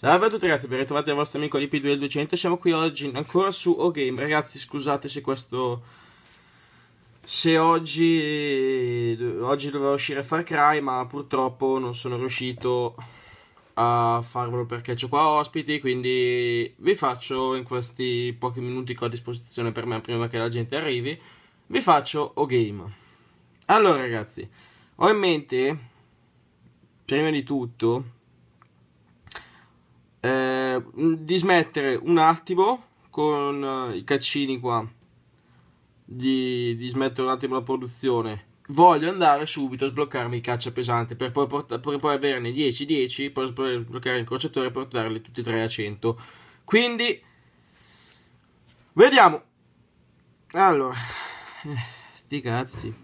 Salve a tutti ragazzi, ben ritrovati dal vostro amico di p 2 200 Siamo qui oggi ancora su OGame Ragazzi scusate se questo... Se oggi... Oggi doveva uscire Far Cry Ma purtroppo non sono riuscito a farvelo perché ho qua ospiti Quindi vi faccio in questi pochi minuti che ho a disposizione per me Prima che la gente arrivi Vi faccio OGame Allora ragazzi Ho in mente Prima di tutto eh, mm, di smettere un attimo con eh, i caccini qua di, di, smettere un attimo la produzione voglio andare subito a sbloccarmi i caccia pesante per poi, port- per poi averne 10-10 poi sbloccare il crociatore e portarli tutti e tre a 100 quindi vediamo allora eh, sti cazzi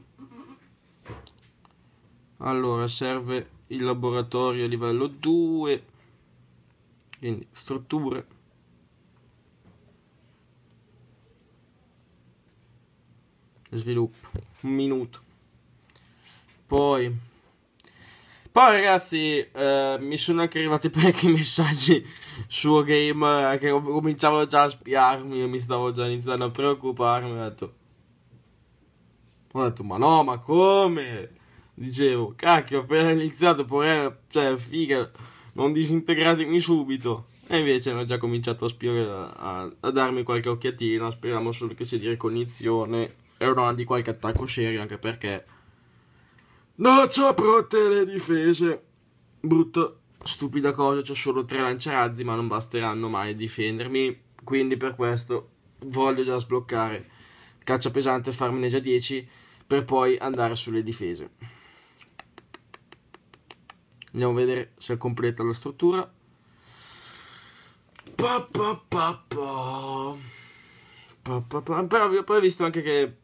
allora serve il laboratorio a livello 2 quindi strutture sviluppo un minuto poi poi ragazzi eh, mi sono anche arrivati parecchi messaggi su game eh, che cominciavo già a spiarmi e mi stavo già iniziando a preoccuparmi ho detto ho detto ma no ma come dicevo cacchio ho appena iniziato pure cioè figa non disintegratemi subito. E invece hanno già cominciato a, spirare, a, a darmi qualche occhiatina, speriamo solo che sia di ricognizione e non di qualche attacco serio, anche perché... No, c'ho pronte le difese. Brutta, stupida cosa, c'ho solo tre lanciarazzi, ma non basteranno mai a difendermi. Quindi per questo voglio già sbloccare caccia pesante, farmene già 10, per poi andare sulle difese. Andiamo a vedere se è completa la struttura. Pa, pa, pa, Però poi ho visto anche che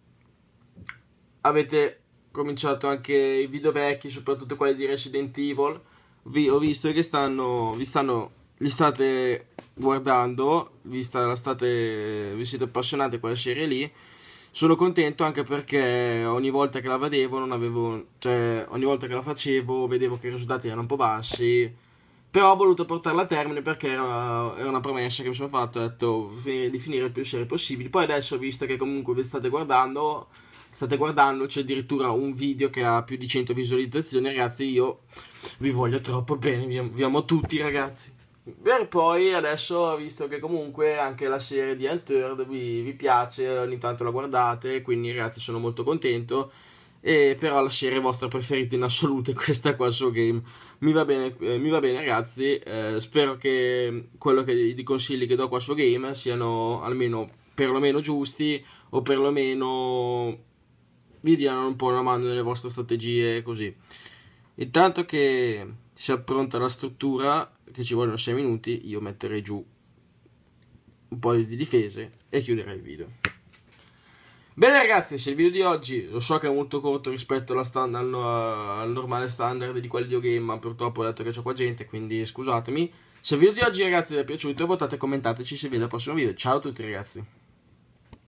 avete cominciato anche i video vecchi, soprattutto quelli di Resident Evil. Vi, ho visto che stanno, vi stanno, li state guardando, vi, sta, state, vi siete appassionati a quella serie lì sono contento anche perché ogni volta che la vedevo, non avevo, cioè, ogni volta che la facevo, vedevo che i risultati erano un po' bassi. Però ho voluto portarla a termine perché era, era una promessa che mi sono fatto, ho detto di finire il più serio possibile. Poi adesso, visto che comunque vi state guardando, state guardando, c'è addirittura un video che ha più di 100 visualizzazioni, ragazzi, io vi voglio troppo bene, vi, vi amo tutti, ragazzi. Per poi adesso, visto che comunque anche la serie di Unturned vi, vi piace, ogni tanto la guardate, quindi ragazzi sono molto contento. E però la serie vostra preferita in assoluto è questa qua su Game. Mi va bene, eh, mi va bene ragazzi, eh, spero che quello che, i consigli che do qua su Game siano almeno perlomeno giusti o perlomeno vi diano un po' una mano nelle vostre strategie così. Intanto che si appronta la struttura che ci vogliono 6 minuti io metterei giù un po' di difese e chiuderei il video bene ragazzi se il video di oggi lo so che è molto corto rispetto stand, al, al, normale standard di quelli di Ogame ma purtroppo ho detto che c'è qua gente quindi scusatemi se il video di oggi ragazzi vi è piaciuto votate e commentateci se vi vedo al prossimo video ciao a tutti ragazzi